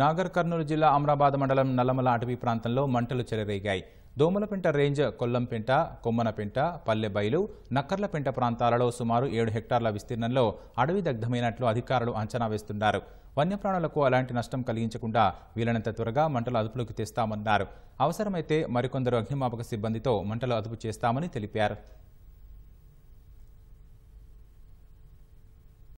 నాగర్ కర్నూలు జిల్లా అమరాబాద్ మండలం నల్లమల అటవీ ప్రాంతంలో మంటలు చెలరేగాయి దోమలపెంట రేంజ్ కొల్లంపెంట కొమ్మనపెంట పల్లెబైలు నక్కర్లపెంట ప్రాంతాలలో సుమారు ఏడు హెక్టార్ల విస్తీర్ణంలో అడవి దగ్ధమైనట్లు అధికారులు అంచనా వేస్తున్నారు వన్యప్రాణులకు అలాంటి నష్టం కలిగించకుండా వీలైనంత త్వరగా మంటలు అదుపులోకి తెస్తామన్నారు అవసరమైతే మరికొందరు అగ్నిమాపక సిబ్బందితో మంటలు అదుపు చేస్తామని తెలిపారు